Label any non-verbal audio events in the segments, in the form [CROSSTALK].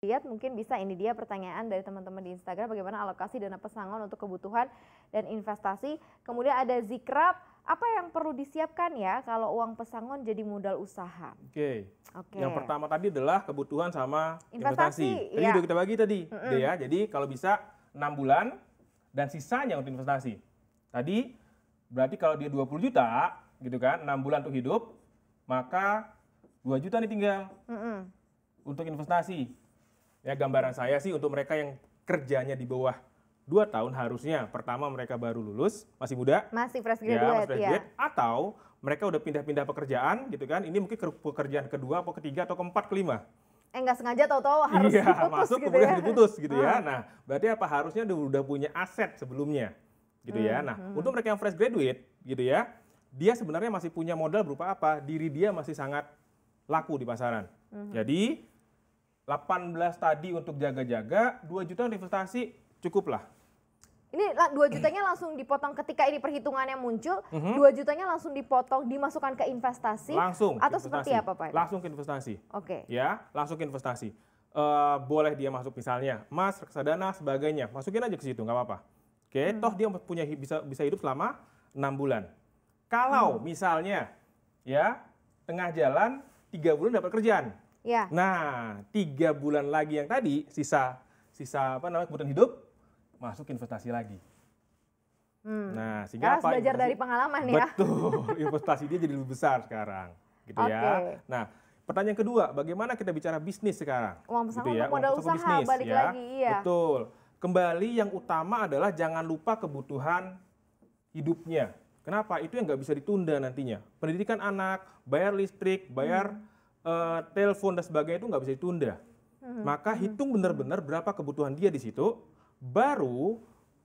lihat mungkin bisa ini dia pertanyaan dari teman-teman di Instagram bagaimana alokasi dana pesangon untuk kebutuhan dan investasi. Kemudian ada zikrab, apa yang perlu disiapkan ya kalau uang pesangon jadi modal usaha? Oke. Okay. Okay. Yang pertama tadi adalah kebutuhan sama investasi. Jadi ya. udah kita bagi tadi, mm -mm. ya. Jadi kalau bisa 6 bulan dan sisanya untuk investasi. Tadi berarti kalau dia 20 juta gitu kan, 6 bulan untuk hidup, maka 2 juta nih tinggal. Mm -mm. Untuk investasi, Ya gambaran saya sih untuk mereka yang kerjanya di bawah dua tahun harusnya pertama mereka baru lulus, masih muda. Masih fresh ya, graduate ya. Masih fresh ya. graduate, ya. Atau mereka udah pindah-pindah pekerjaan gitu kan. Ini mungkin pekerjaan kedua atau ketiga atau keempat kelima. Eh nggak sengaja tahu-tahu harus iya, diputus masuk gitu kemudian ya. diputus gitu ya. Ah. Nah, berarti apa harusnya udah punya aset sebelumnya gitu ya. Hmm, nah, hmm. untuk mereka yang fresh graduate gitu ya, dia sebenarnya masih punya modal berupa apa? Diri dia masih sangat laku di pasaran. Hmm. Jadi 18 tadi untuk jaga-jaga, 2 juta untuk investasi cukup lah. Ini 2 jutanya langsung dipotong ketika ini perhitungannya muncul, mm -hmm. 2 jutanya langsung dipotong dimasukkan ke investasi. Langsung. Atau investasi. seperti apa Pak? Langsung ke investasi. Oke. Okay. Ya, langsung ke investasi. Uh, boleh dia masuk misalnya emas, reksadana, sebagainya. Masukin aja ke situ, nggak apa-apa. Oke, okay? hmm. toh dia punya bisa bisa hidup selama 6 bulan. Kalau hmm. misalnya ya tengah jalan 3 bulan dapat kerjaan Ya. Nah, tiga bulan lagi yang tadi sisa sisa apa namanya kebutuhan hidup masuk investasi lagi. Hmm. Nah, sehingga Karena apa? belajar investasi, dari pengalaman ya. Betul, [LAUGHS] investasi dia jadi lebih besar sekarang, gitu okay. ya. Nah, pertanyaan kedua, bagaimana kita bicara bisnis sekarang? Uang pesangon gitu ya, modal usaha bisnis, balik ya. lagi, iya. Betul. Kembali yang utama adalah jangan lupa kebutuhan hidupnya. Kenapa? Itu yang nggak bisa ditunda nantinya. Pendidikan anak, bayar listrik, bayar hmm uh, telepon dan sebagainya itu nggak bisa ditunda. Hmm. Maka hmm. hitung benar-benar berapa kebutuhan dia di situ, baru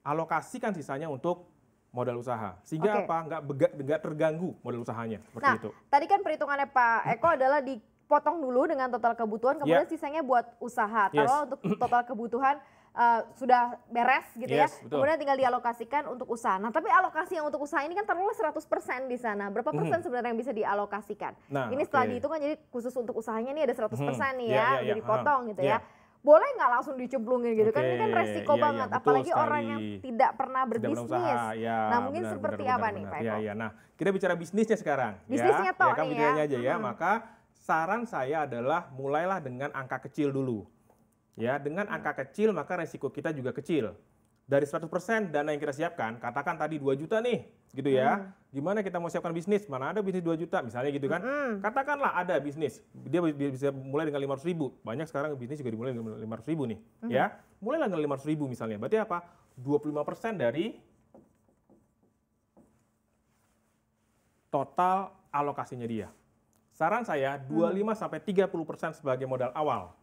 alokasikan sisanya untuk modal usaha. Sehingga okay. apa? Nggak, nggak terganggu modal usahanya. Seperti nah, itu. tadi kan perhitungannya Pak Eko [CLEARS THROAT] adalah di potong dulu dengan total kebutuhan, kemudian yeah. sisanya buat usaha. Kalau yes. untuk [CLEARS THROAT] total kebutuhan uh, sudah beres gitu ya. yes, ya. Betul. Kemudian tinggal dialokasikan untuk usaha. Nah, tapi alokasi yang untuk usaha ini kan terlalu 100% di sana. Berapa hmm. persen mm-hmm. sebenarnya yang bisa dialokasikan? Nah, ini setelah okay. dihitung kan jadi khusus untuk usahanya ini ada 100% hmm. nih ya, yeah, yeah, ya. jadi uh potong ah, gitu yeah. ya boleh nggak langsung dicemplungin gitu okay. kan ini kan resiko yeah, ya, banget yeah, apalagi sekali. orang yang tidak pernah berbisnis tidak ya, nah mungkin benar, seperti benar, apa benar, nih Pak Eko? Ya, ya. nah kita bicara bisnisnya sekarang bisnisnya ya, toh ya kan nih ya, aja ya hmm. maka saran saya adalah mulailah dengan angka kecil dulu. Ya, dengan angka ya. kecil maka resiko kita juga kecil. Dari 100% dana yang kita siapkan, katakan tadi 2 juta nih, gitu ya. Hmm. Gimana kita mau siapkan bisnis? Mana ada bisnis 2 juta misalnya gitu kan. Hmm. Katakanlah ada bisnis, dia bisa mulai dengan 500 ribu. Banyak sekarang bisnis juga dimulai dengan 500 ribu nih, hmm. ya. Mulailah dengan 500 ribu misalnya, berarti apa? 25% dari total alokasinya dia. Saran saya 25 hmm. sampai 30% sebagai modal awal.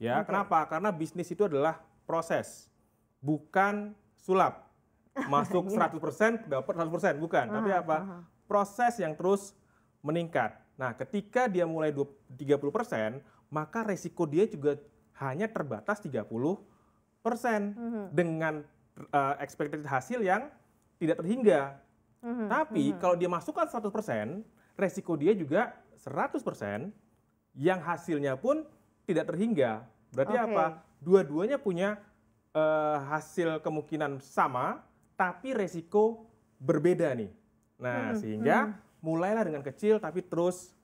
Ya, okay. kenapa? Karena bisnis itu adalah proses. Bukan sulap. [LAUGHS] Masuk 100% iya. dapat 100%, bukan. Uh -huh, Tapi ah, apa? Uh Proses yang terus meningkat. Nah, ketika dia mulai puluh persen, maka resiko dia juga hanya terbatas 30% uh -huh. dengan uh, expected hasil yang tidak terhingga. Uh hmm. -huh, Tapi uh hmm. -huh. kalau dia masukkan 100%, resiko dia juga 100% yang hasilnya pun tidak terhingga. Berarti okay. apa? Dua-duanya punya uh, hasil kemungkinan sama tapi resiko berbeda nih. Nah, hmm, sehingga hmm. mulailah dengan kecil tapi terus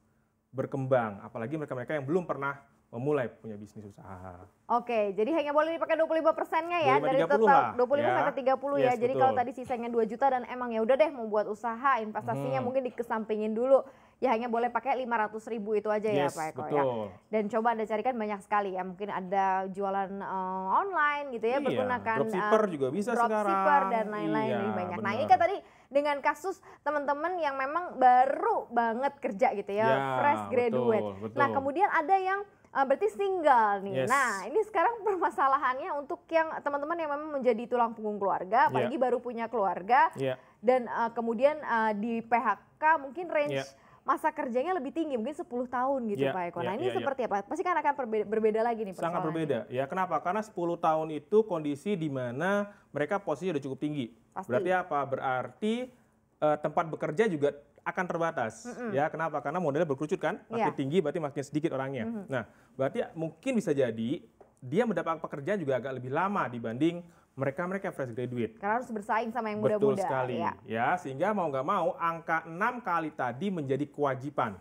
berkembang, apalagi mereka-mereka yang belum pernah memulai punya bisnis usaha. Oke, jadi hanya boleh dipakai 25 persennya ya 25, dari total 25 ya. sampai 30 ya. yes, ya. Jadi betul. kalau tadi sisanya 2 juta dan emang ya udah deh mau buat usaha, investasinya hmm. mungkin dikesampingin dulu ya hanya boleh pakai 500 ribu itu aja ya, yes, ya Pak Eko ya. betul. ya. Dan coba Anda carikan banyak sekali ya mungkin ada jualan uh, online gitu ya iya, menggunakan dropshipper uh, juga bisa dropshipper sekarang. dan lain-lain iya, banyak. Bener. Nah, ini kan tadi dengan kasus teman-teman yang memang baru banget kerja gitu ya, ya fresh graduate. Nah, betul, betul. Nah, kemudian ada yang uh, berarti single nih. Yes. Nah, ini sekarang [LAUGHS] permasalahannya untuk yang teman-teman yang memang menjadi tulang punggung keluarga, iya. apalagi yeah. baru punya keluarga yeah. dan uh, kemudian uh, di PHK mungkin range yeah masa kerjanya lebih tinggi mungkin 10 tahun gitu ya, Pak Eko. Ya, nah iya, ini ya, seperti ya. apa? Pasti kan akan berbeda, berbeda lagi nih Sangat berbeda. Ya kenapa? Karena 10 tahun itu kondisi di mana mereka posisinya sudah cukup tinggi. Pasti. Berarti apa? Berarti uh, tempat bekerja juga akan terbatas. Mm -hmm. Ya, kenapa? Karena modelnya berkerucut kan? Makin yeah. tinggi berarti makin sedikit orangnya. Mm -hmm. Nah, berarti mungkin bisa jadi dia mendapatkan pekerjaan juga agak lebih lama dibanding mereka-mereka fresh graduate. Karena harus bersaing sama yang muda-muda. Betul sekali. Ya. ya, sehingga mau nggak mau angka 6 kali tadi menjadi kewajiban.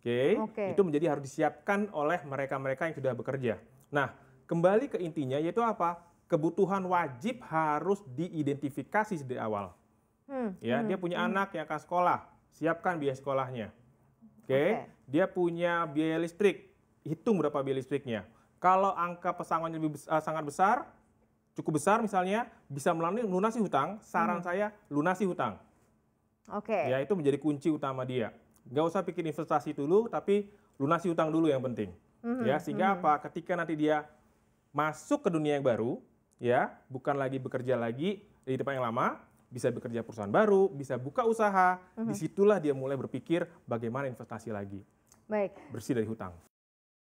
Oke, okay? okay. itu menjadi harus disiapkan oleh mereka-mereka yang sudah bekerja. Nah, kembali ke intinya yaitu apa? Kebutuhan wajib harus diidentifikasi dari awal. Hmm, ya, hmm, dia punya hmm. anak yang akan sekolah, siapkan biaya sekolahnya. Oke, okay? okay. dia punya biaya listrik, hitung berapa biaya listriknya. Kalau angka pesangonnya lebih besar, eh, sangat besar, cukup besar misalnya bisa melalui lunasi hutang, saran hmm. saya lunasi hutang. Oke. Okay. Ya itu menjadi kunci utama dia. Gak usah pikir investasi dulu, tapi lunasi hutang dulu yang penting. Hmm. Ya hmm, sehingga hmm. apa? Ketika nanti dia masuk ke dunia yang baru, ya bukan lagi bekerja lagi di tempat yang lama, bisa bekerja perusahaan baru, bisa buka usaha. Hmm. Disitulah dia mulai berpikir bagaimana investasi lagi. Baik. Bersih dari hutang.